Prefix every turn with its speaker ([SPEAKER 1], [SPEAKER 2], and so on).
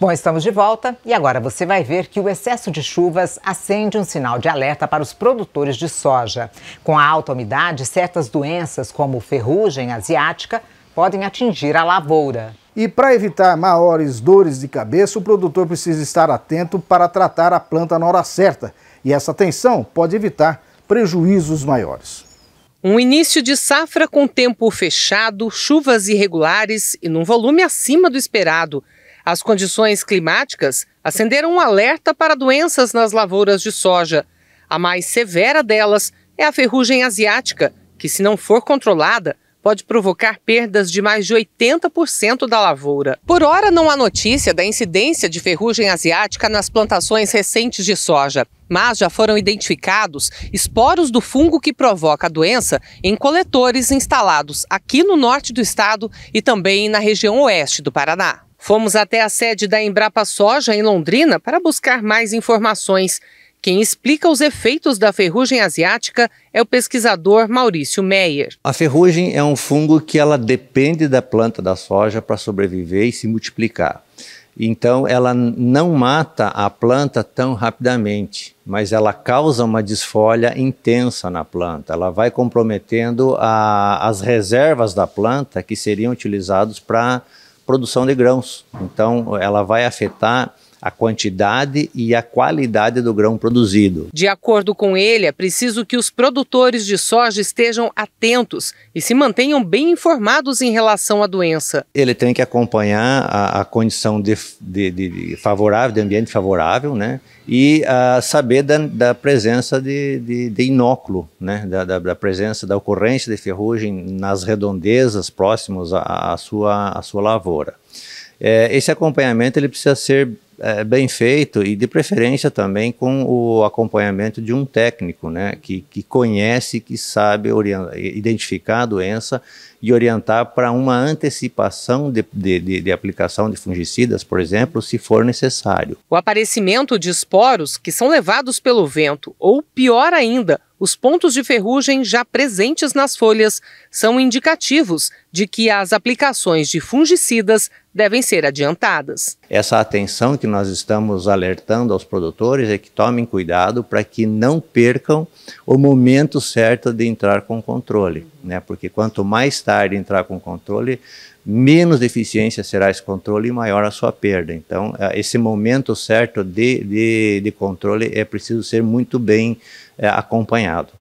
[SPEAKER 1] Bom, estamos de volta e agora você vai ver que o excesso de chuvas acende um sinal de alerta para os produtores de soja. Com a alta umidade, certas doenças, como ferrugem asiática, podem atingir a lavoura. E para evitar maiores dores de
[SPEAKER 2] cabeça, o produtor precisa estar atento para tratar a planta na hora certa. E essa atenção pode evitar prejuízos maiores.
[SPEAKER 1] Um início de safra com tempo fechado, chuvas irregulares e num volume acima do esperado as condições climáticas acenderam um alerta para doenças nas lavouras de soja. A mais severa delas é a ferrugem asiática, que, se não for controlada, pode provocar perdas de mais de 80% da lavoura. Por hora, não há notícia da incidência de ferrugem asiática nas plantações recentes de soja, mas já foram identificados esporos do fungo que provoca a doença em coletores instalados aqui no norte do estado e também na região oeste do Paraná. Fomos até a sede da Embrapa Soja, em Londrina, para buscar mais informações. Quem explica os efeitos da ferrugem asiática é o pesquisador Maurício Meyer.
[SPEAKER 2] A ferrugem é um fungo que ela depende da planta da soja para sobreviver e se multiplicar. Então, ela não mata a planta tão rapidamente, mas ela causa uma desfolha intensa na planta. Ela vai comprometendo a, as reservas da planta que seriam utilizadas para produção de grãos. Então, ela vai afetar a quantidade e a qualidade do grão produzido.
[SPEAKER 1] De acordo com ele, é preciso que os produtores de soja estejam atentos e se mantenham bem informados em relação à doença.
[SPEAKER 2] Ele tem que acompanhar a, a condição de, de, de, favorável, de ambiente favorável, né? E a ah, saber da, da, presença de, de, de inóculo, né? Da, da, da, presença, da ocorrência de ferrugem nas redondezas próximas à, à sua, à sua lavoura. É, esse acompanhamento ele precisa ser é, bem feito e de preferência também com o acompanhamento de um técnico, né, que, que conhece, que sabe orientar, identificar a doença e orientar para uma antecipação de, de, de, aplicação de fungicidas, por exemplo, se for necessário.
[SPEAKER 1] O aparecimento de esporos que são levados pelo vento, ou pior ainda, os pontos de ferrugem já presentes nas folhas são indicativos de que as aplicações de fungicidas devem ser adiantadas.
[SPEAKER 2] Essa atenção que nós estamos alertando aos produtores é que tomem cuidado para que não percam o momento certo de entrar com controle, né? Porque quanto mais tarde entrar com controle, menos deficiência será esse controle e maior a sua perda. Então, eh, esse momento certo de, de, de controle é preciso ser muito bem é, acompanhado.